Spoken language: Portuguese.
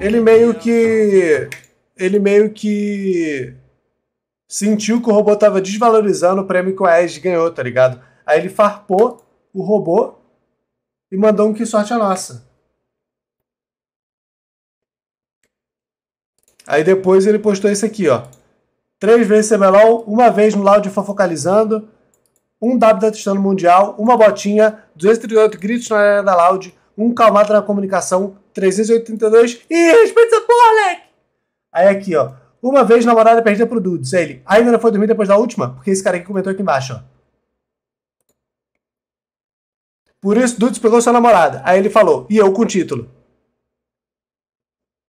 ele meio que. Ele meio que. Sentiu que o robô tava desvalorizando o prêmio que o Aes ganhou, tá ligado? Aí ele farpou o robô e mandou um que sorte a nossa. Aí depois ele postou isso aqui, ó. Três vezes CBLOL, uma vez no Loud Fofocalizando, um W da Testando Mundial, uma botinha, 238 gritos na área da Loud, um calmado na comunicação, 382, e respeita essa porra, moleque! Aí aqui, ó, uma vez namorada perdida pro Dudes, aí ele, ainda não foi dormir depois da última? Porque esse cara aqui comentou aqui embaixo, ó. Por isso, Dudes pegou sua namorada. Aí ele falou, e eu com o título.